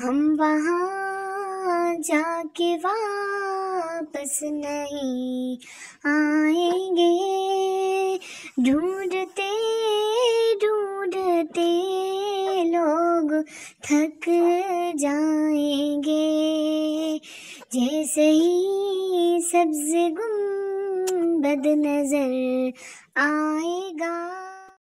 हम वहाँ जाके वापस नहीं आएंगे ढूंढते ढूंढते लोग थक जाएंगे जैसे ही सब्ज बद नजर आएगा